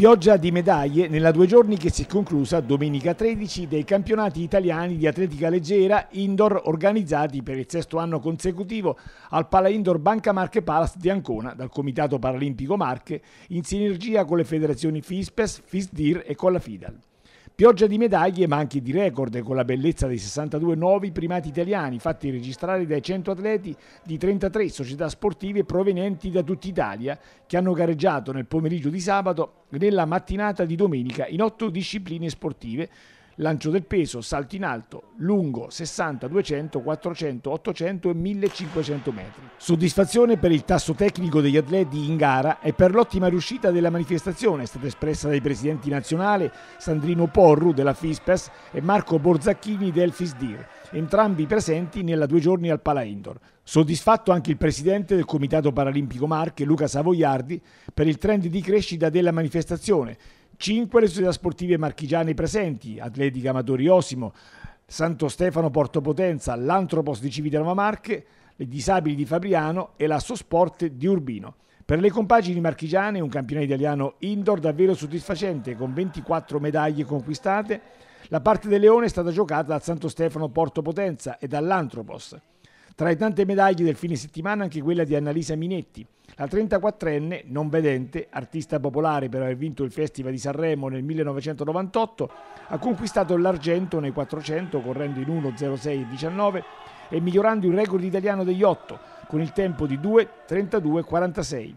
Pioggia di medaglie nella due giorni che si è conclusa domenica 13 dei campionati italiani di atletica leggera indoor organizzati per il sesto anno consecutivo al Pala Indoor Banca Marche Palace di Ancona dal Comitato Paralimpico Marche in sinergia con le federazioni FISPES, FISDIR e con la FIDAL. Pioggia di medaglie ma anche di record con la bellezza dei 62 nuovi primati italiani fatti registrare dai 100 atleti di 33 società sportive provenienti da tutta Italia che hanno gareggiato nel pomeriggio di sabato e nella mattinata di domenica in otto discipline sportive lancio del peso, salto in alto, lungo 60, 200, 400, 800 e 1500 metri. Soddisfazione per il tasso tecnico degli atleti in gara e per l'ottima riuscita della manifestazione, è stata espressa dai presidenti nazionali Sandrino Porru della FISPES e Marco Borzacchini del FISDIR, entrambi presenti nella due giorni al Pala Indoor. Soddisfatto anche il presidente del Comitato Paralimpico Marche, Luca Savoiardi, per il trend di crescita della manifestazione, 5 le società sportive marchigiane presenti, Atletica Amatori Osimo, Santo Stefano Porto Potenza, l'Antropos di Civitanova Marche, le Disabili di Fabriano e la Sosport di Urbino. Per le compagini marchigiane un campionato italiano indoor davvero soddisfacente con 24 medaglie conquistate. La parte del Leone è stata giocata dal Santo Stefano Porto Potenza e dall'Antropos. Tra le tante medaglie del fine settimana anche quella di Annalisa Minetti, la 34enne, non vedente, artista popolare per aver vinto il Festival di Sanremo nel 1998, ha conquistato l'argento nei 400 correndo in 1.06.19 e migliorando il record italiano degli 8 con il tempo di 2.32.46.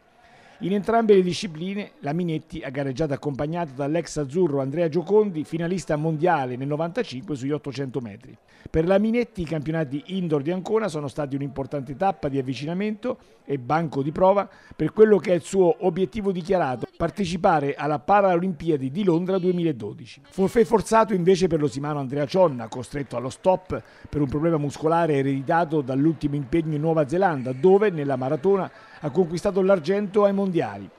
In entrambe le discipline la Minetti ha gareggiato accompagnata dall'ex azzurro Andrea Giocondi, finalista mondiale nel 95 sugli 800 metri. Per la Minetti i campionati indoor di Ancona sono stati un'importante tappa di avvicinamento e banco di prova per quello che è il suo obiettivo dichiarato, partecipare alla Paralimpiadi di Londra 2012. Forfè forzato invece per lo simano Andrea Cionna, costretto allo stop per un problema muscolare ereditato dall'ultimo impegno in Nuova Zelanda, dove nella maratona ha conquistato l'argento ai mondiali.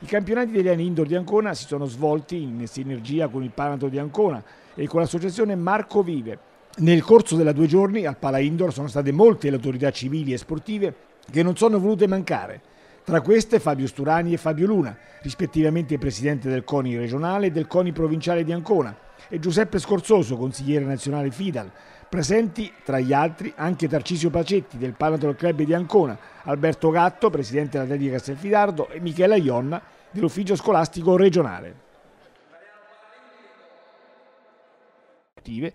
I campionati italiani indoor di Ancona si sono svolti in sinergia con il Panato di Ancona e con l'associazione Marco Vive. Nel corso della due giorni al Pala Indoor sono state molte le autorità civili e sportive che non sono volute mancare. Tra queste Fabio Sturani e Fabio Luna, rispettivamente presidente del CONI regionale e del CONI provinciale di Ancona, e Giuseppe Scorzoso, consigliere nazionale Fidal. Presenti tra gli altri anche Tarcisio Pacetti del Palatal Club di Ancona, Alberto Gatto, presidente della Tecnica Castelfidardo e Michela Ionna dell'ufficio scolastico regionale.